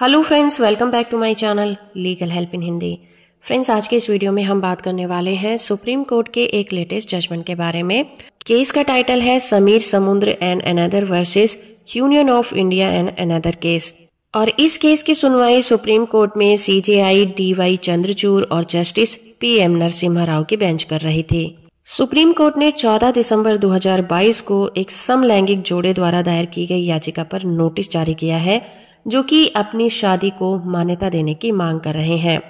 hello friends welcome back to my channel legal help in Hindi friends आज के इस video में हम बात करने वाले हैं सुप्रीम कोर्ट के एक लेटेस्ट जजमेंट के बारे में केस का टाइटल है Sameer Samudra and another versus Union of India and another case और इस केस की सुनवाई सुप्रीम कोर्ट में C J I D Y Chandrachud और justice P M Narasimha Rao की बेंच कर रही थी सुप्रीम कोर्ट ने 14 दिसंबर 2022 को एक समलैंगिक जोड़े द्वारा दायर की गई याचिका पर नोटिस जारी किया है जो कि अपनी शादी को मान्यता देने की मांग कर रहे हैं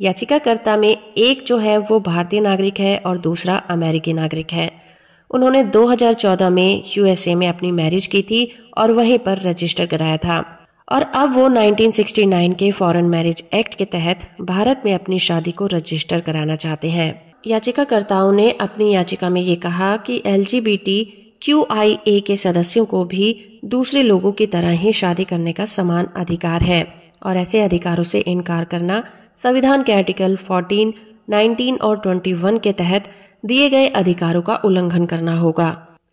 याचिकाकर्ता में एक जो है वो भारतीय नागरिक है और दूसरा अमेरिकी नागरिक है उन्होंने 2014 में यूएसए में अपनी मैरिज की थी और वहीं पर रजिस्टर कराया था और अब वो 1969 के फॉरेन मैरिज एक्ट के तहत भारत में अपनी शादी को रजिस्टर कराना चाहते हैं याचिकाकर्ताओं ने अपनी याचिका में ये कहा कि एल क्यू आई ए के सदस्यों को भी दूसरे लोगों की तरह ही शादी करने का समान अधिकार है और ऐसे अधिकारों से इनकार करना संविधान के आर्टिकल 14, 19 और 21 के तहत दिए गए अधिकारों का उल्लंघन करना होगा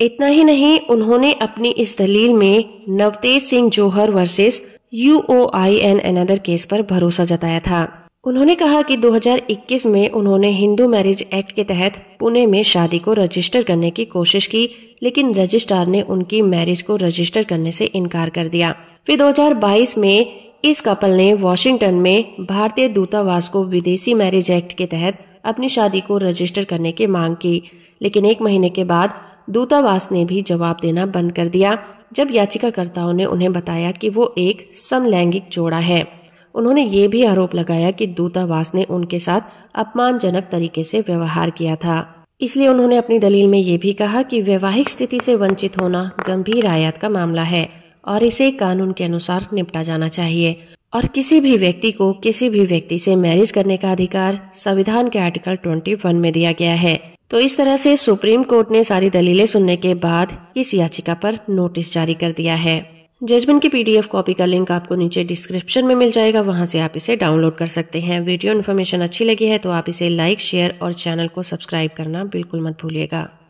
इतना ही नहीं उन्होंने अपनी इस दलील में Navtej Singh Johar versus U O I and another case पर भरोसा जताया था उन्होंने कहा कि 2021 में उन्होंने हिंदू मैरिज एक्ट के तहत पुणे में शादी को रजिस्टर करने की कोशिश की लेकिन रजिस्ट्रार ने उनकी मैरिज को रजिस्टर करने से इनकार कर दिया फिर 2022 में इस कपल ने वॉशिंगटन में भारतीय दूतावास को विदेशी मैरिज एक्ट के तहत अपनी शादी को रजिस्टर करने की मांग की लेकिन एक महीने के बाद दूतावास ने भी जवाब देना बंद कर दिया जब याचिकाकर्ताओं ने उन्हें बताया कि वो एक समलैंगिक जोड़ा है उन्होंने ये भी आरोप लगाया कि दूतावास ने उनके साथ अपमानजनक तरीके से व्यवहार किया था इसलिए उन्होंने अपनी दलील में ये भी कहा कि वैवाहिक स्थिति से वंचित होना गंभीर आयात का मामला है और इसे कानून के अनुसार निपटा जाना चाहिए और किसी भी व्यक्ति को किसी भी व्यक्ति से मैरिज करने का अधिकार संविधान के आर्टिकल 21 में दिया गया है तो इस तरह से सुप्रीम कोर्ट ने सारी दलीलें सुनने के बाद इस याचिका पर नोटिस जारी कर दिया है जजमेंट की पीडीएफ कॉपी का लिंक आपको नीचे डिस्क्रिप्शन में मिल जाएगा वहां से आप इसे डाउनलोड कर सकते हैं वीडियो इन्फॉर्मेशन अच्छी लगी है तो आप इसे लाइक शेयर और चैनल को सब्सक्राइब करना बिल्कुल मत भूलिएगा